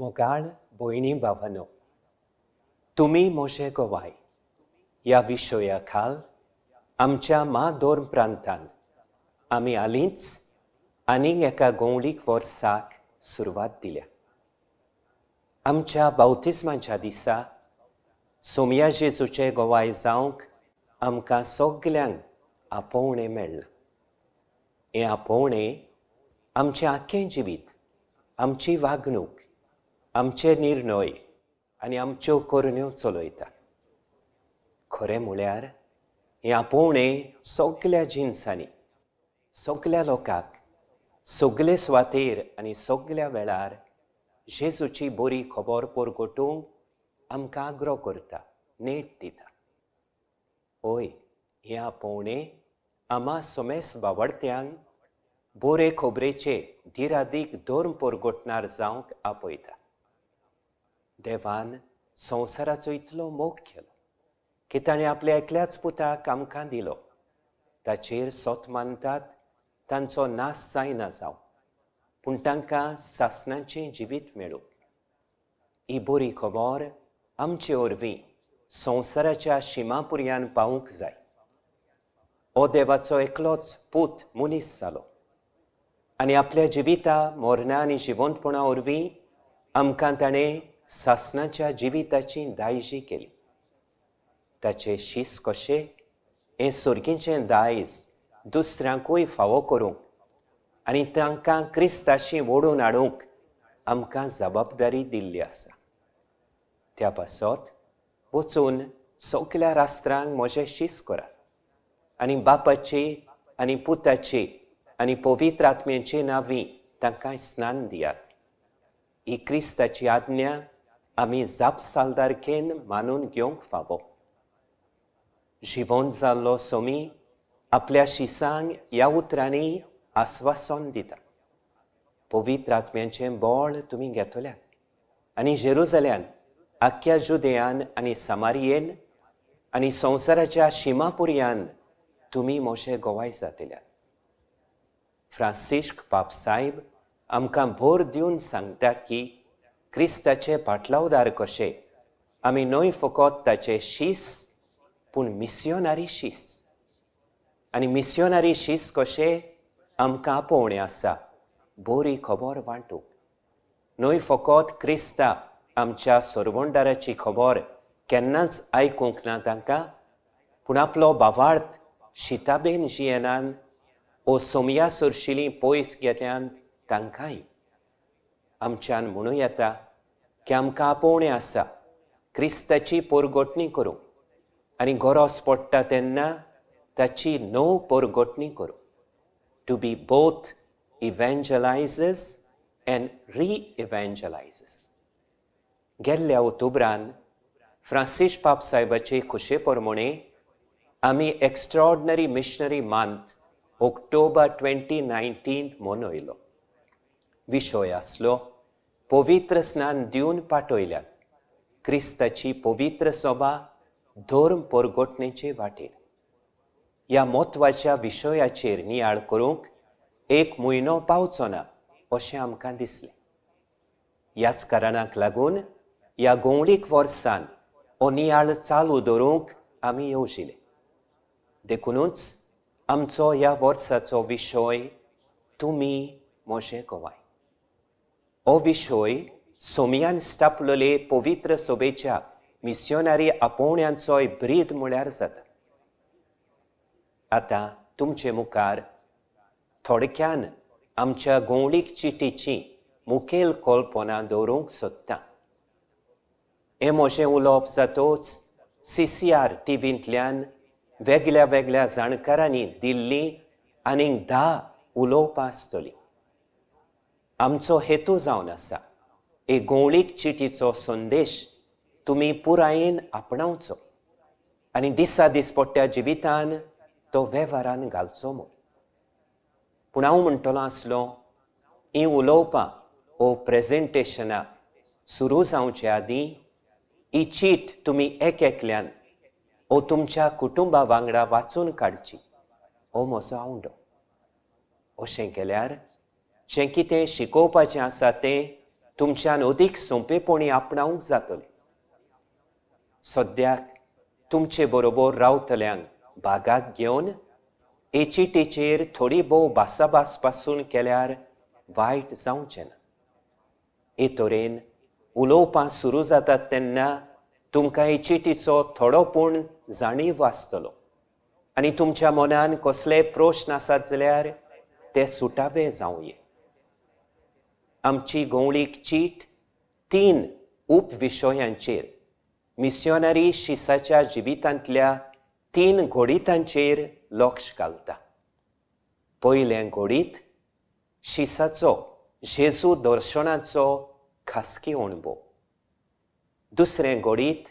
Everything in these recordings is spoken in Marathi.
मोगाळ भोयणी भावनो तुम्ही मोशे गोवाय या विशया खाल आमच्या मादोर प्रांतान आम्ही हालींच आणि एका गोवळीक वर्साक सुरवात दिल्या आमच्या बावतिस्माच्या दिसा सोमया जेजूचे गोवाय जावंक आमकां सगल्यांक आपोवणें मेळ्ळां हें आपोवणें आमचें आख्खें जिवीत आमची वागणूक आमचे निर्णय आनी आमच्यो करण्यो चलयता खरें म्हळ्यार हें आपोवणें सगल्या जिन्सांनी सगल्या लोकांक सगले सुवातेर आनी सगल्या वेळार जेजूची बरी खबर पोरगोटूंक आमकां आग्रो करता नेट दिता होय हें आपोवणें आमा सोमेस बावडत्यांक बोरे खोबरेचे धिरादीक धर्म पोरगोटणार जावंक आपयता devan sonsarațo itlo mochelo. Chita ne aple ecleați putea cam candilo. Da cer sot mantat, tanțo nas saina zau. Puntanca sasnance jibit melu. Iburi comor am ce orvi. Sonsarăcea și mapurian paunc zai. O devațo ecloț put munis salo, Ani aplea givita mornani și vont până urvi, am cantane सासनाच्या जिविताची दायजी केली ताचे शीस कशे हे सर्गींचें दायज दुसऱ्यांकूय फावो करूंक आनी तांकां क्रिस्ताशी ओडून हाडूंक आमकां जबाबदारी दिल्ली आसा त्या पासत वचून सगल्या राष्ट्रांक म्हजें शीस करा आनी बापाची आनी पुताची आनी पवित्र आत्म्याची नावी तांकां स्नान दियात ही क्रिस्ताची आज्ञा Amizap saldarken सोमी आपल्या शिसांग आपल्या शिसांग आस्वासन asvasondita. पवित्र मेंचें बोळ तुम्ही घेतल्यात आणि जेरुजल्यान आख्ख्या जुदेयान आनी समारियेन आनी संवसाराच्या शिमापुरयान तुम्ही मोशे गोवाय जातल्यात फ्रांसिस्क पापसाहेब आमकां भोर दिवन सांगता की dar coșe, ami noi focottace șis, pun misionari șis, Ani misionari șis coșe, am capone asa, bori cobor vantu. Noi focot cea sorbundara ci cobor, kenans aicuncnatanca, pun aplo bavart și taben jienan, o somia surșilin pois gheteant tancai. आमच्यान म्हणू येता की आमकां आपोवणें आसा क्रिस्ताची पोरगोटणी करूं आनी गरोस पडटा तेन्ना ताची नव पोरगोटणी करूं to be both evangelisers and re evangelisers गेल्ल्या ओतुब्रान फ्रांसीस पाप साहेबाचे खुशे पोरमोणे आमी extraordinary missionary month October twenty nineteen मनयलो विशय आसलो पवित्र स्नान दिवन पाठयल्यात क्रिस्ताची पवित्र सोबा धर्म परगोटणेचे वाटेर ह्या म्हत्वाच्या विशयाचेर नियाळ करूंक एक म्हयनो पावचो ना अशें आमकां दिसलें ह्याच कारणाक लागून ह्या गोंवडीक वर्सान हो नियाळ चालू दवरूंक आमी येवशिल्ले देखूनच आमचो ह्या वर्साचो विशय तुमी मोशे कोवाय अविशय सोमियान स्थापलोले पवित्र सोबेच्या मिशनरी आपोवण्यांचोय ब्रीद म्हळ्यार जाता आतां तुमचे मुखार थोडक्यान आमच्या गोंवळीक चिटीची मुखेल कल्पना दवरूंक सोदता हे मोशें उलोवप जातोच सी सी आर वेगळ्या वेगळ्या जाणकारांनी दिल्ली आनीक धा उलोवपां आमचो हेतू जावन आसा गोवळीक चिटीचो संदेश तुमी पुरायेन आपणावचो आनी दिसा दीस पडट्या जिवितान तो वेव्हारान घालचो म्हूण पूण हांव म्हणटलो आसलो ही उलोवपां ओ प्रेजेंटेशनां सुरू जावचे आदीं ही चीट तुमी एक एकल्यान ओ तुमच्या कुटुंबा वांगडा वाचून काडची हो म्हजो आवडो अशें केल्यार जें कितें शिकोवपाचें आसा तें तुमच्यान अदीक सोंपेपणी आपणावंक जातलें सद्याक तुमचे बरोबर रावतल्यांक भागाक घेवन एची टीचेर थोडी भोव भासाभास पासून केल्यार वायट जावचें ना हे तरेन उलोवपां सुरू जातात तेन्ना तुमकां एची टीचो थोडो पूण जाणीव आसतलो आनी तुमच्या मनान कसले प्रश्न आसात जाल्यार ते सुटावे जावं आमची गवळीक चीट तीन उपविशयांचेर मिशनरी शिसाच्या जिवितांतल्या तीन घोडितांचेर लक्ष घालता पयलें घोडीत शिसाचो जेजू दर्शनाचो खासगी अणभव दुसरें घोडीत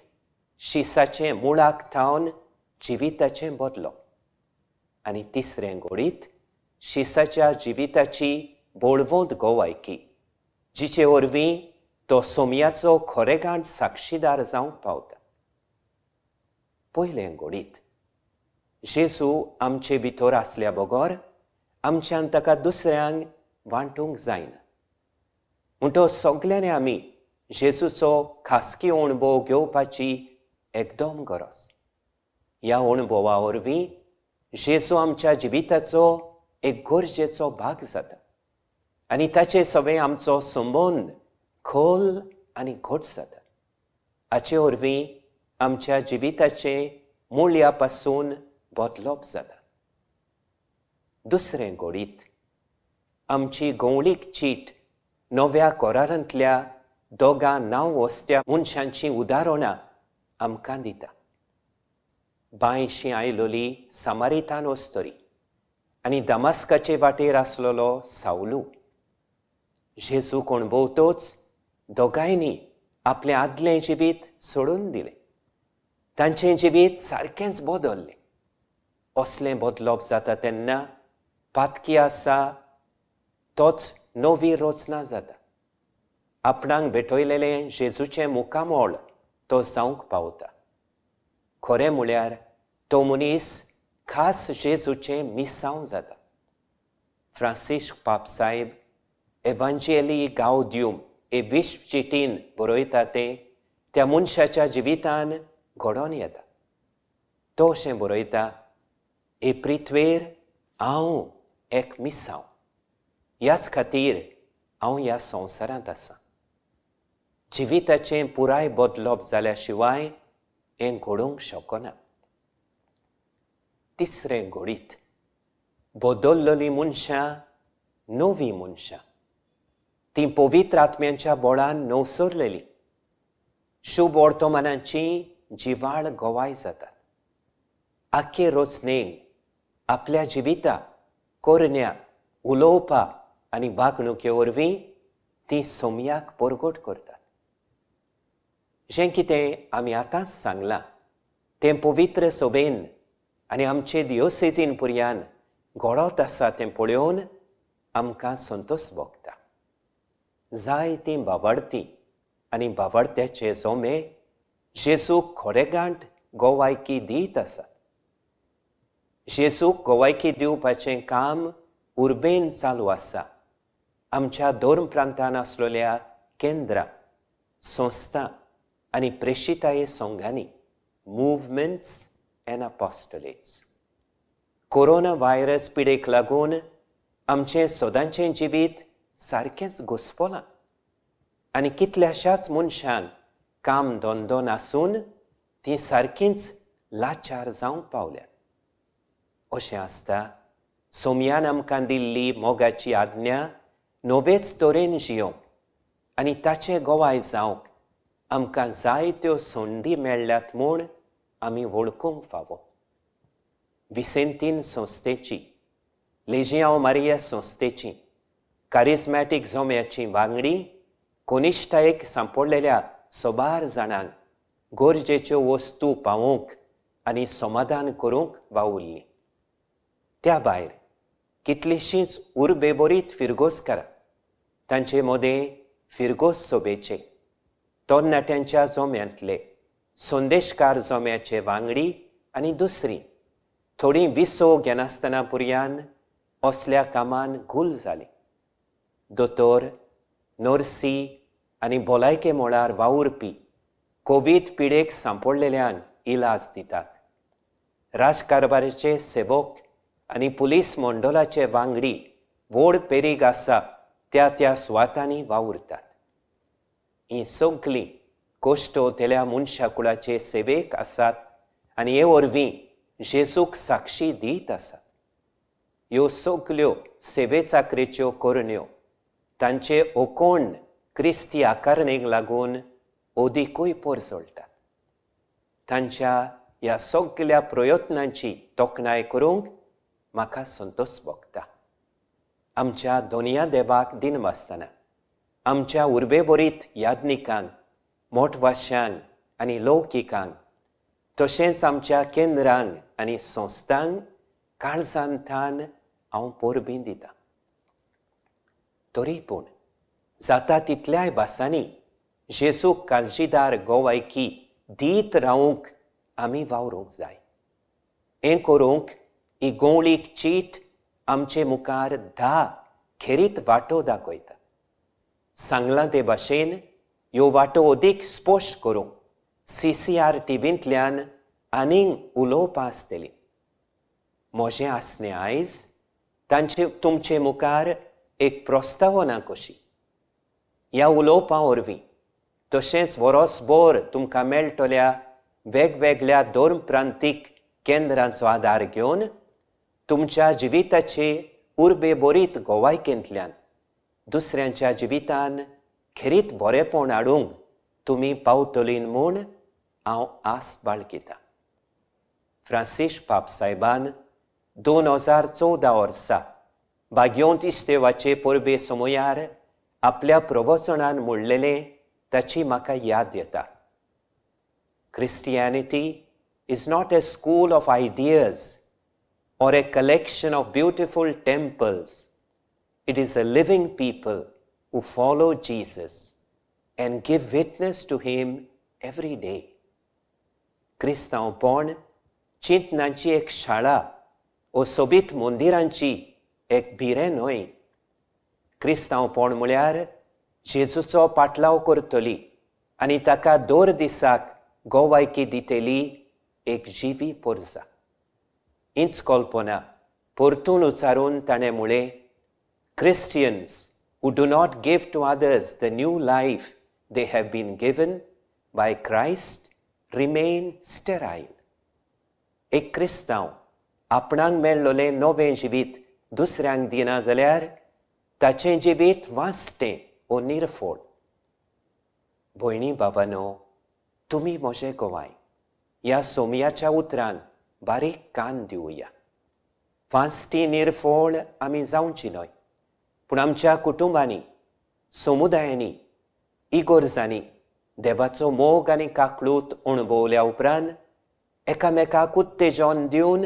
शिसाचें मुळाक थावन जिविताचें बदलो आनी तिसरें घोडीत शिसाच्या जिविताची बोळवोंद गोवायकी जिचे वरवीं तो सोमयाचो खरेगाण साक्षीदार जावंक पावता पयलें गोडीत जेसू आमचे भितोर असल्या बगोर ताका दुसऱ्यांक वांटूंक जायना जाना तो सगळल्याने आमी जेसूचं खासकी अणभव घेवपाची एकदम गरज या अणुभवा ओरवी जेसू जिविताचो एक गरजेचो भाग जाता आनी ताचे सगळे आमचो संबंद खोल आनी घट जाता हाचे वरवीं आमच्या जिविताचे मुळ्या पासून बदलप जाता दुसरें गोडीत आमची गवळीक चीट नव्या कोरारांतल्या दोगा नांव वस्त्या मनशांची उदारणां आमकां दिता बांयशी आयलोली सामारितान वस्तरी आनी दमास्काचे वाटेर आसलेलो सावलू जेजू कोणभोवतोच दोगांयनी आपलें आदलें जिवीत सोडून दिलें तांचें जिवीत सारकेंच बदल्लें असलें बदलप जाता तेन्ना पातकी आसा तोच नवी रचना जाता आपणाक भेटयलेलें जेजूचें मुकामोळ तो जावंक पावता खरें म्हळ्यार तो मनीस खास जेजूचें मिसांव जाता फ्रांसिस्क पापसाहेब Evangelii Gaudium, eviști citin boroitate, te amunciața jivitan goronieta. Toșen boroita, e pritver au ek misau. Iați catir au ia son sarantasa. Jivita ce purai bodlob zalea șiwai, în gorung șocona. Tisre gorit. Bodolloli munșa, nu vi munșa. तीं पवित्र आत्म्यांच्या बोळान नवसरलेलीं शुभ वर्तमानांची जिवाळ गोवाय जातात आख्खे रोज आपल्या जिविता कोरण्या उलोवपा आनी वागणुके वरवीं ती सोम्याक परगोट करतात जें कितें आमी आतांच सांगलां तें पवित्र सोबेन आनी आमचे दियोसेजीन पुर्यान घडोत आसा तें पळोवन आमकां संतोश भोगता जाय ती बावाडतीं आनी बावाडत्याचे सोमे जेसू खोरेगांठ गोवायकी दीत आसा जेसूक गोवायकी दिवपाचें काम उर्बेन चालू आसा आमच्या दोन प्रांतान आसलेल्या केंद्रां संस्था आनी प्रेशिताये संघांनी movements and apostolates corona virus पिडेक लागून आमचें सदांचें जिवीत सारकेंच घुस्पोलां आनी कितल्याशाच मनशान काम धंदो नासून ती सारकींच लाचार जावंक पावल्या अशें आसता सोमयान आमकां दिल्ली मोगाची आज्ञा नोवेच तरेन जियोवंक आनी ताचे गोवाय जावंक आमकां जायत्यो संदी मेळ्ळ्यात म्हूण आमी वळखूंक फावो विसेंतीन संस्थेची लेजियांव मारिया संस्थेची कारिस्मॅटीक जोम्याची वांगडी कोनिश्ठायेक सांपडलेल्या सोबार जाणांक गोरजेच्यो वस्तू पावूंक आनी समाधान करूंक वावुरली त्या भायर कितलीशींच उर्बेबोरीत करा तांचे मोदे फिरगोस सोबेचे तरणाट्यांच्या जोम्यांतले संदेशकार जोम्याचे वांगडी आनी दुसरी थोडी विसो घेनासतना पुरयान असल्या कामान गुल जाली दोतोर नर्सी आनी भलायके मळार वावुरपी कोवीड पिडेक सांपडलेल्यान इलाज दितात राजकारभाराचे सेवक आनी पुलीस मंडलाचे वांगडी व्हड पेरीग आसा त्या त्या सुवातांनी वावुरतात ही सगळीं कोश्ट तेल्या मनशाकुळाचे सेवेक आसात आनी हे वरवीं जेसूक साक्षी दीत आसात ह्यो सगल्यो सेवे चाकरेच्यो करण्यो तांचे ओकोण क्रिस्ती आकारणेक लागून ओदिकूय पोर सोडटात तांच्या ह्या सगळ्या प्रयत्नांची तोखणाय करूंक म्हाका संतोश भोगता आमच्या दोनिया देवाक दिन वाचतना आमच्या उर्बेबोरीत याज्ञिकांक मोठवाश्यांक आनी लौकिकांक तशेंच आमच्या केंद्रांक आनी संस्थांक काळजांतान हांव परबीं दितां तरी पूण जाता तितल्याय भासांनी जेसूक काळजीदार गोवायकी दीत रावूंक आमी वावरूंक जाय हें करूंक ही गोवळीक चीट आमचे मुखार धा खेरीत वाटो दाखयता सांगलां ते भाशेन ह्यो वाटो अदीक स्पश्ट करूंक सी सी आर टीव्हींतल्यान आनीक उलोवपा आसतली म्हजें आसणें आयज तांचे तुमचे मुखार एक प्रोस्तावना कशी ह्या उलोवपा वरवीं तशेंच वरसभर तुमकां मेळटल्या वेगवेगळ्या धर्म प्रांतीक केंद्रांचो आदार घेवन तुमच्या जिविताचे उर्बे बोरीत गोवायकेंतल्यान दुसऱ्यांच्या जिवितान खेरीत बरेपण हाडूंक तुमी पावतलीन म्हूण हांव आस बाळगितां फ्रांसीस पाप साहेबान दोन हजार चवदा वर्सा भाग्यवंतीस देवाचे परबे समयार आपल्या प्रवचनान मोडलेले ताची म्हाका याद येता Christianity is not a school of ideas or a collection of beautiful temples it is a living people who follow Jesus and give witness to him day day क्रिस्तांवपण चिंतनाची एक शाळा ओ सोबीत मंदिरांची एक भिरे न्हय क्रिस्तांवपण म्हळ्यार जेजूचो पाटलाव करतली आनी ताका दर दिसाक गोवायकी दितेली एक जिवी पोरजा हीच कल्पना परतून उचारून ताणें मुळे Christians who do not give to others the new life they have been given by Christ remain sterile एक क्रिस्तांव आपणाक मेळ्ळोलें नवें जिवीत Dusra dina zalyar tace jivit vaste o nirfod. Boini बाबानो तुम्ही मोशे गोवाय या सोमयाच्या उतरान बारीक कान दिवया फास्टी निरफोड आमी जावची न्हय पूण आमच्या कुटुंबांनी समुदायांनी इगोर्जांनी देवाचो मोग आनी काकळूत अणभवल्या उपरांत एकामेकाक उत्तेजन दिवन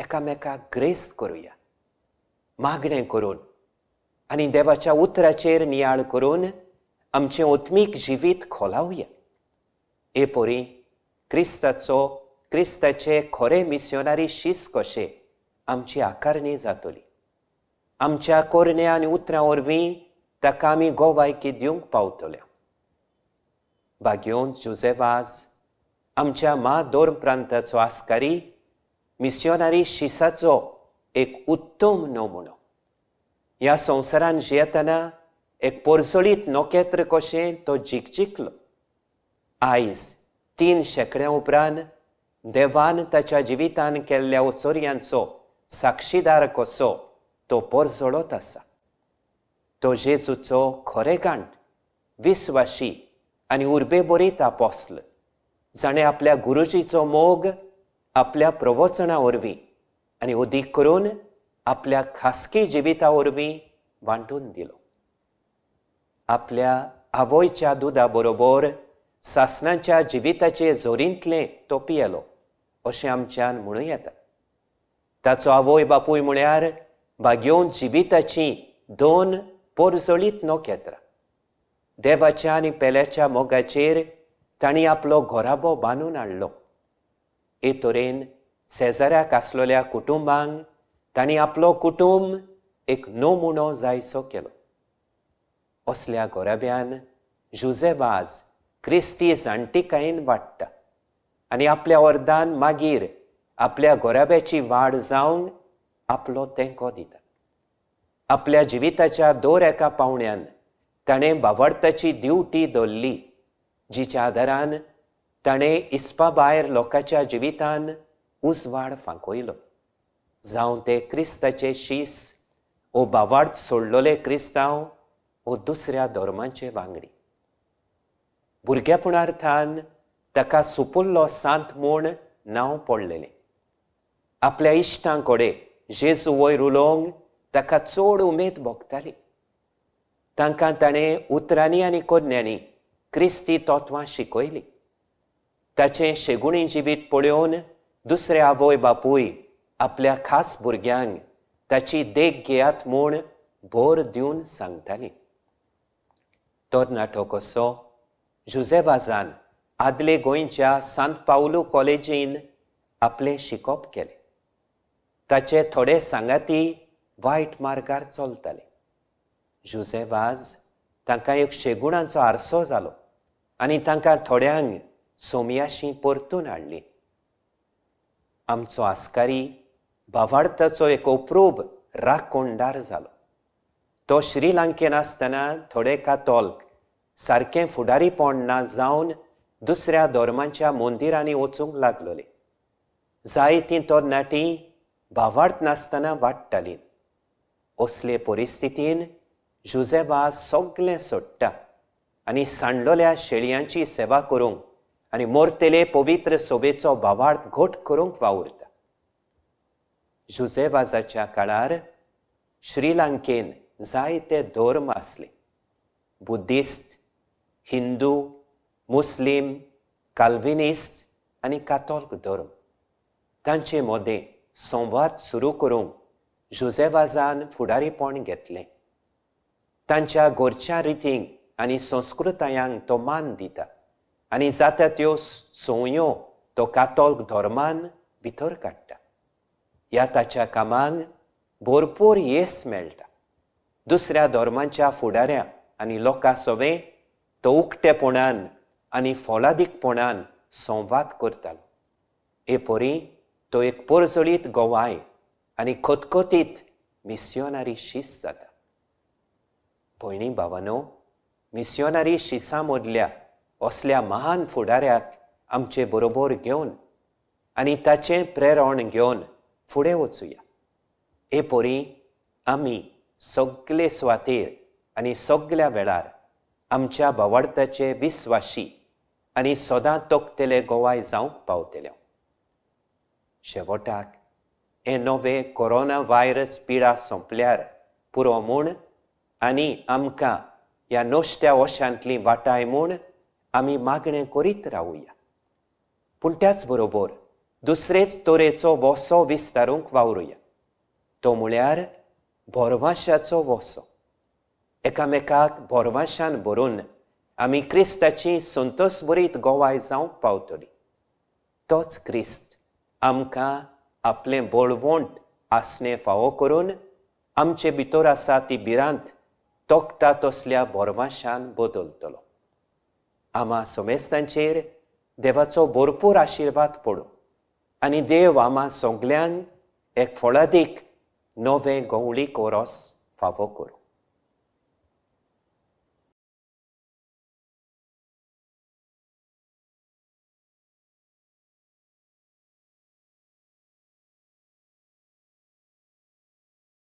एकामेकाक ग्रेस करूया मागणें करून आनी देवाच्या उतराचेर नियाळ करून आमचें ओत्मीक जिवीत खोलावया हे पोरी क्रिस्ताचो क्रिस्ताचे खरे मिशनरी शीस कशे आमची आकारणी जातली आमच्या कोरण्या आनी उतरां वरवीं ताका आमी गोवायकी दिवंक पावतल्या भाग्योन जुजेवाज आमच्या मा दोर प्रांताचो आस्कारी मिशनरी शिसाचो एक उत्तम नमुनो ह्या संवसारान जियेतना एक पोरसोलीत नोकेत्र कशें तो जिकजिकलो आयज तीन शेकड्यां उपरांत देवान ताच्या जिवितान केल्ल्या ओसोरयांचो साक्षीदार कसो तो पोरजोडत आसा तो जेजूचो खरेगांठ विस्वाशी आनी उर्बेबोरीत आपोस्ल जाणें आपल्या गुरुजीचो मोग आपल्या प्रवचना वरवीं आणि उदीक करून आपल्या खासगी जिविता वरवीं वांटून दिलो आपल्या आवयच्या दुदा बरोबर सासनाच्या जिविताचे जोरींतले तोपी आलो अशें आमच्यान म्हणूं येता ताचो आवय बापूय म्हळ्यार बागेवन जिविताची दोन पोरजळीत नोखेत्रां देवाच्या आनी पेल्याच्या मोगाचेर तांणी आपलो घोराबो बांदून हाडलो हे तरेन शेजाऱ्याक आसलेल्या कुटुंबांक तांणी आपलो कुटुंब एक नोमुनो जायसो केलो असल्या गोराब्यान जुजेबाज क्रिस्ती जाणटीकायेन वाडटा आनी आपल्या वर्दान मागीर आपल्या गोराब्याची वाड जावन आपलो तेंको दिता आपल्या जिविताच्या दोर एका पावण्यान ताणें बावडताची ड्युटी दवरली जिच्या आदारान ताणें इस्पा भायर लोकांच्या जिवितांत uzvar fankoilo. Zaunte cristace șis, o bavard sollole cristau, o dusrea dormance vangri. भुरगेपण अर्थान ताका सुपुल्लो सांत म्हूण नांव पडलेलें आपल्या इश्टांकडे जेजू वयर उलोवंक ताका चड उमेद भोगताली तांकां ताणें उतरांनी आनी कोन्यांनी क्रिस्ती तत्वां शिकयलीं ताचें शेगुणी जिवीत पळोवन दुसरे आवय बापूय आपल्या खास भुरग्यांक ताची देख घेयात म्हूण भोर दिवन सांगताली तरणाटो कसो जुझेबाजान आदले गोंयच्या सांत पावलो कॉलेजीन आपले शिकोप केले ताचे थोडे सांगाती वायट मार्गार चलताले जुझेबाज तांकां एक शेगुणांचो आरसो जालो आनी तांकां थोड्यांक सोमयाशी परतून हाडली आमचो आस्कारी बावार्थाचो एक उपरूप राखकोंडार जालो तो श्रीलंकेन आसतना थोडे कातोल्क सारकें फुडारीपण ना जावन दुसऱ्या धर्मांच्या मंदिरांनी वचूंक लागलोले तो नाटी भावार्थ नासतना वाडटालीं असले परिस्थितीन जुजेबा सगळें सोडटा आनी सांडलोल्या शेळयांची सेवा करूंक आनी मोर्तेले पवित्र सोबेचो भावार्थ घोट करूंक वावुरता जुजेवाजाच्या काळार श्रीलंकेन जायते धर्म आसले बुद्धिस्त हिंदू मुस्लिम काल्विनिस्त आनी कातोल्क धर्म तांचे मोदें संवाद सुरू करूंक फुडारी फुडारीपण घेतले तांच्या गोरच्या रितींक आनी संस्कृतायांक तो मान दिता तो धर्मान भितर काडटा ह्या ताच्या कामांक भरपूर येस मेळटा दुसऱ्या धर्मांच्या फुडाऱ्या आनी लोकां सवें तो उक्तेपणान आनी फोलादीकपणान संवाद करतालो एपोरी तो एक पोरजळीत गोवाय आनी खतखतीत मिसियोनारी शीस जाता भयणी भावानो मिसियोनारी शिसा मदल्या असल्या महान फुडाऱ्याक आमचे बरोबर घेवन आनी ताचें प्रेरण घेवन फुडें वचुया हे पोरी आमी सगळे सुवातेर आनी सगळ्या वेळार आमच्या भावार्थाचे विस्वाशी आनी सदां तोखतेले गोवाय जावंक पावतले शेवटाक हे नवे कोरोना व्हायरस पिडा सोंपल्यार पुरो म्हूण आनी आमकां ह्या नोश्ट्या वशांतली वाटाय म्हूण आमी मागणें करीत रावया पूण त्याच बरोबर दुसरेच तरेचो वोसो विस्तारूंक वावरुया तो म्हळ्यार भोरवाशाचो वोसो एकामेकाक भोरवाशान भरून आमी क्रिस्ताची संतोसबरीत गोवाय जावंक पावतली तोच क्रिस्त आमकां आपलें बळवंट आसने फावो करून आमचे भितर आसा ती भिरांत तोखता तसल्या बोरवाशान बदलतलो ama somestan cere, devaco borpur ashirvat podu. Ani dev ama songlyang ek foladik nove gauli koros favokuru.